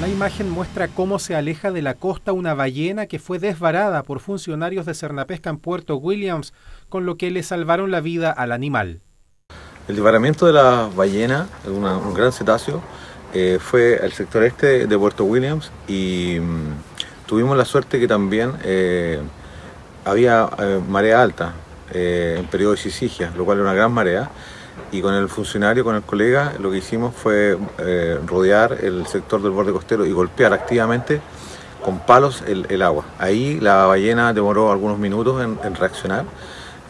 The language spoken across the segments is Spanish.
La imagen muestra cómo se aleja de la costa una ballena que fue desvarada por funcionarios de Cernapesca en Puerto Williams, con lo que le salvaron la vida al animal. El desvaramiento de la ballena, un gran cetáceo, eh, fue al sector este de Puerto Williams y mm, tuvimos la suerte que también eh, había eh, marea alta en periodo de sisigia, lo cual era una gran marea. Y con el funcionario, con el colega, lo que hicimos fue eh, rodear el sector del borde costero y golpear activamente con palos el, agua. Ahí la ballena demoró algunos minutos en, reaccionar.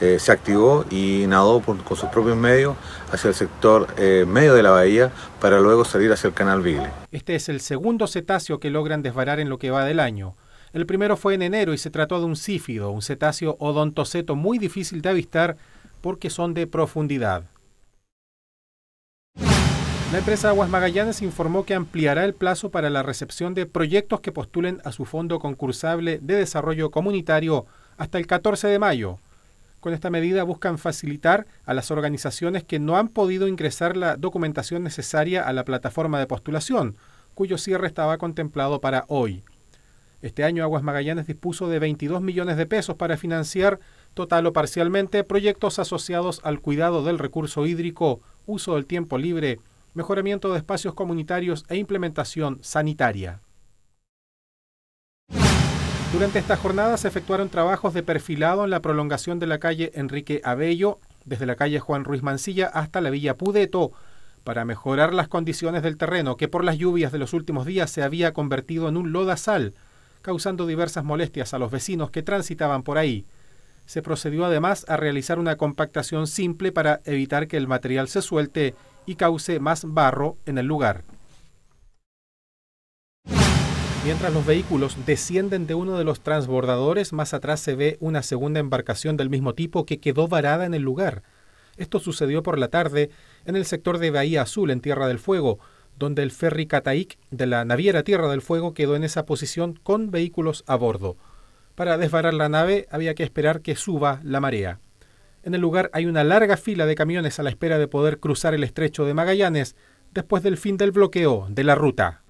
Eh, se activó y nadó con sus propios medios hacia el sector eh, medio de la bahía para luego salir hacia el canal Vigle. Este es el segundo cetáceo que logran desvarar en lo que va del año. El primero fue en enero y se trató de un sífido, un cetáceo odontoceto muy difícil de avistar porque son de profundidad. La empresa Aguas Magallanes informó que ampliará el plazo para la recepción de proyectos que postulen a su Fondo Concursable de Desarrollo Comunitario hasta el 14 de mayo. Con esta medida buscan facilitar a las organizaciones que no han podido ingresar la documentación necesaria a la plataforma de postulación, cuyo cierre estaba contemplado para hoy. Este año Aguas Magallanes dispuso de 22 millones de pesos para financiar, total o parcialmente, proyectos asociados al cuidado del recurso hídrico, uso del tiempo libre, mejoramiento de espacios comunitarios e implementación sanitaria. Durante esta jornada se efectuaron trabajos de perfilado en la prolongación de la calle Enrique Abello, desde la calle Juan Ruiz Mancilla hasta la villa Pudeto, para mejorar las condiciones del terreno, que por las lluvias de los últimos días se había convertido en un lodazal, causando diversas molestias a los vecinos que transitaban por ahí. Se procedió además a realizar una compactación simple para evitar que el material se suelte y cause más barro en el lugar. Mientras los vehículos descienden de uno de los transbordadores, más atrás se ve una segunda embarcación del mismo tipo que quedó varada en el lugar. Esto sucedió por la tarde en el sector de Bahía Azul, en Tierra del Fuego, donde el ferry Cataik de la naviera Tierra del Fuego quedó en esa posición con vehículos a bordo. Para desvarar la nave había que esperar que suba la marea. En el lugar hay una larga fila de camiones a la espera de poder cruzar el estrecho de Magallanes después del fin del bloqueo de la ruta.